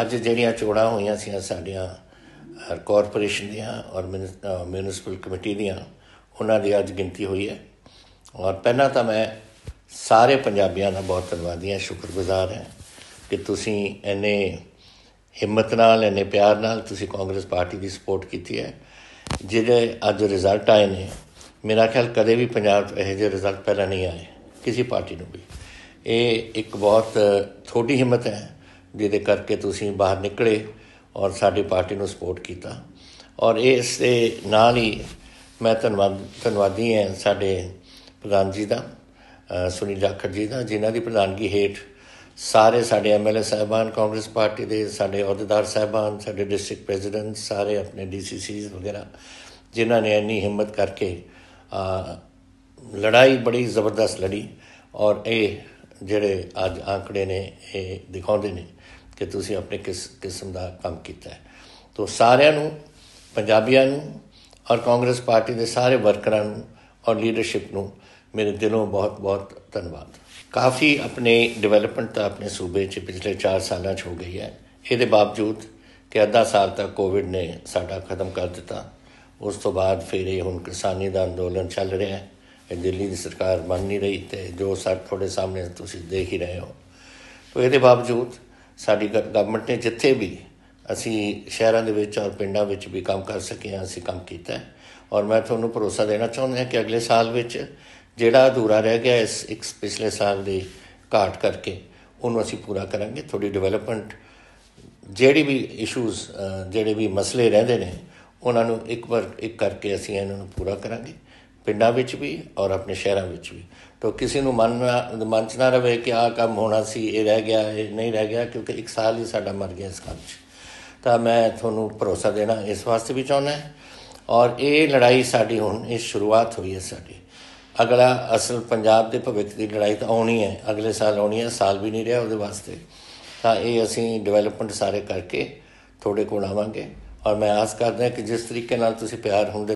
ਅੱਜ ਜਿਹੜੀਆਂ ਚੋਣਾਂ ਹੋਈਆਂ ਸੀ ਸਾਡੀਆਂ ਕਾਰਪੋਰੇਸ਼ਨ ਦੀਆਂ ਔਰ ਮਿਊਨਿਸਪਲ ਕਮੇਟੀ ਦੀਆਂ ਉਹਨਾਂ ਦੀ ਅੱਜ ਗਿਣਤੀ ਹੋਈ ਹੈ ਔਰ ਪਹਿਲਾਂ ਤਾਂ ਮੈਂ ਸਾਰੇ ਪੰਜਾਬੀਆਂ ਦਾ ਬਹੁਤ ਧੰਨਵਾਦੀ ਹਾਂ ਸ਼ੁਕਰਗੁਜ਼ਾਰ ਹਾਂ ਕਿ ਤੁਸੀਂ ਐਨੇ ਹਿੰਮਤ ਨਾਲ ਐਨੇ ਪਿਆਰ ਨਾਲ ਤੁਸੀਂ ਕਾਂਗਰਸ ਪਾਰਟੀ ਦੀ ਸਪੋਰਟ ਕੀਤੀ ਹੈ ਜਿਹੜੇ ਅੱਜ ਰਿਜ਼ਲਟ ਆਏ ਨੇ ਮੇਰਾ ਖਿਆਲ ਕਦੇ ਵੀ ਪੰਜਾਬ ਇਹ ਜਿਹੇ ਰਿਜ਼ਲਟ ਪਹਿਲਾਂ ਨਹੀਂ ਆਏ ਕਿਸੇ ਪਾਰਟੀ ਨੂੰ ਵੀ ਇਹ ਇੱਕ ਬਹੁਤ ਥੋੜੀ ਹਿੰਮਤ ਹੈ ਜਿਹਦੇ ਕਰਕੇ ਤੁਸੀਂ ਬਾਹਰ ਨਿਕਲੇ ਔਰ ਸਾਡੀ ਪਾਰਟੀ ਨੂੰ ਸਪੋਰਟ ਕੀਤਾ ਔਰ ਇਸ ਦੇ ਨਾਲ ਹੀ ਮੈਂ ਧੰਨਵਾਦ ਧੰਨਵਾਦੀ ਹਾਂ ਸਾਡੇ ਪ੍ਰਧਾਨ ਜੀ ਦਾ ਸੁਨੀਲ ਜਾਖੜ ਜੀ ਦਾ ਜਿਨ੍ਹਾਂ ਦੀ ਪ੍ਰਧਾਨਗੀ ਹੇਠ ਸਾਰੇ ਸਾਡੇ ਐਮਐਲਏ ਸਾਹਿਬਾਨ ਕਾਂਗਰਸ ਪਾਰਟੀ ਦੇ ਸਾਡੇ ਅਹੁਦੇਦਾਰ ਸਾਹਿਬਾਨ ਸਾਡੇ ਡਿਸਟ੍ਰਿਕਟ ਪ੍ਰੈਜ਼ੀਡੈਂਟ ਸਾਰੇ ਆਪਣੇ ਡੀਸੀਸੀਜ਼ ਵਗੈਰਾ ਜਿਨ੍ਹਾਂ ਨੇ ਇੰਨੀ ਹਿੰਮਤ ਕਰਕੇ ਲੜਾਈ ਬੜੀ ਜ਼ਬਰਦਸਤ ਲੜੀ ਔਰ ਇਹ ਜਿਹੜੇ ਅੱਜ ਆંકੜੇ ਨੇ ਇਹ ਦਿਖਾਉਂਦੇ ਨੇ ਕਿ ਤੁਸੀਂ ਆਪਣੇ ਕਿਸ ਕਿਸਮ ਦਾ ਕੰਮ ਕੀਤਾ ਹੈ ਤੋਂ ਸਾਰਿਆਂ ਨੂੰ ਪੰਜਾਬੀਆਂ ਨੂੰ ਔਰ ਕਾਂਗਰਸ ਪਾਰਟੀ ਦੇ ਸਾਰੇ ਵਰਕਰਾਂ ਨੂੰ ਔਰ ਲੀਡਰਸ਼ਿਪ ਨੂੰ ਮੇਰੇ ਦਿਲੋਂ ਬਹੁਤ ਬਹੁਤ ਧੰਨਵਾਦ ਕਾਫੀ ਆਪਣੇ ਡਿਵੈਲਪਮੈਂਟ ਤਾਂ ਆਪਣੇ ਸੂਬੇ 'ਚ ਪਿਛਲੇ 4 ਸਾਲਾਂ 'ਚ ਹੋ ਗਈ ਹੈ ਇਹਦੇ ਬਾਵਜੂਦ ਕਿ ਅੱਧਾ ਸਾਲ ਤੱਕ ਕੋਵਿਡ ਨੇ ਸਾਡਾ ਖਤਮ ਕਰ ਦਿੱਤਾ ਉਸ ਤੋਂ ਬਾਅਦ ਫਿਰ ਇਹ ਹੁਣ ਕਿਸਾਨੀ ਦਾ ਅੰਦੋਲਨ ਚੱਲ ਰਿਹਾ ਹੈ ਦਿੱਲੀ ਦੀ ਸਰਕਾਰ ਮੰਨ ਨਹੀਂ ਰਹੀ ਤੇ ਜੋ ਸਾਡੇ ਤੁਹਾਡੇ ਸਾਹਮਣੇ ਤੁਸੀਂ ਦੇਖ ਹੀ ਰਹੇ ਹੋ ਤੋਂ ਇਹਦੇ ਬਾਵਜੂਦ ਸਾਡੀ ਗਵਰਨਮੈਂਟ ਨੇ ਜਿੱਥੇ ਵੀ ਅਸੀਂ ਸ਼ਹਿਰਾਂ ਦੇ ਵਿੱਚ ਔਰ ਪਿੰਡਾਂ ਵਿੱਚ ਵੀ ਕੰਮ ਕਰ ਸਕੇ ਹਾਂ ਅਸੀਂ ਕੰਮ ਕੀਤਾ ਹੈ ਔਰ ਮੈਂ ਤੁਹਾਨੂੰ ਭਰੋਸਾ ਦੇਣਾ ਚਾਹੁੰਦਾ ਹਾਂ ਕਿ ਅਗਲੇ ਸਾਲ ਵਿੱਚ ਜਿਹੜਾ ਅਧੂਰਾ ਰਹਿ ਗਿਆ ਇਸ ਇੱਕ ਪਿਛਲੇ ਸਾਲ ਦੀ ਘਾਟ ਕਰਕੇ ਉਹਨੂੰ ਅਸੀਂ ਪੂਰਾ ਕਰਾਂਗੇ ਥੋੜੀ ਡਿਵੈਲਪਮੈਂਟ ਜਿਹੜੀ ਵੀ ਇਸ਼ੂਜ਼ ਜਿਹੜੇ ਵੀ ਮਸਲੇ ਰਹਿੰਦੇ ਨੇ ਉਹਨਾਂ ਨੂੰ ਇੱਕ ਵਾਰ ਇੱਕ ਕਰਕੇ ਅਸੀਂ ਇਹਨਾਂ ਨੂੰ ਪੂਰਾ ਕਰਾਂਗੇ ਪਿੰਡਾਂ ਵਿੱਚ ਵੀ ਔਰ ਆਪਣੇ ਸ਼ਹਿਰਾਂ ਵਿੱਚ ਵੀ ਤਾਂ ਕਿਸੇ ਨੂੰ ਮਨ ਮਨ ਚ ਨਾ ਰਵੇ ਕਿ ਆਹ ਕੰਮ ਹੋਣਾ ਸੀ ਇਹ ਰਹਿ ਗਿਆ ਇਹ ਨਹੀਂ ਰਹਿ ਗਿਆ ਕਿਉਂਕਿ ਇੱਕ ਸਾਲ ਹੀ ਸਾਡਾ ਮਰ ਗਿਆ ਇਸ ਕੰਮ 'ਚ ਤਾਂ ਮੈਂ ਤੁਹਾਨੂੰ ਭਰੋਸਾ ਦੇਣਾ ਇਸ ਵਾਸਤੇ ਵੀ ਚਾਹੁੰਦਾ ਹਾਂ ਔਰ ਇਹ ਲੜਾਈ ਸਾਡੀ ਹੁਣ ਇਹ ਸ਼ੁਰੂਆਤ ਹੋਈ ਹੈ ਸਾਡੀ ਅਗਲਾ ਅਸਲ ਪੰਜਾਬ ਦੇ ਭਵਿੱਖ ਦੀ ਲੜਾਈ ਤਾਂ ਆਉਣੀ ਹੈ ਅਗਲੇ ਸਾਲ ਆਉਣੀ ਹੈ ਸਾਲ ਵੀ ਨਹੀਂ ਰਿਹਾ ਉਹਦੇ ਵਾਸਤੇ ਤਾਂ ਇਹ ਅਸੀਂ ਡਿਵੈਲਪਮੈਂਟ ਸਾਰੇ ਕਰਕੇ ਤੁਹਾਡੇ ਕੋਲ ਆਵਾਂਗੇ ਔਰ ਮੈਂ ਆਸ ਕਰਦਾ ਕਿ ਜਿਸ ਤਰੀਕੇ ਨਾਲ ਤੁਸੀਂ ਪਿਆਰ ਹੁੰਦੇ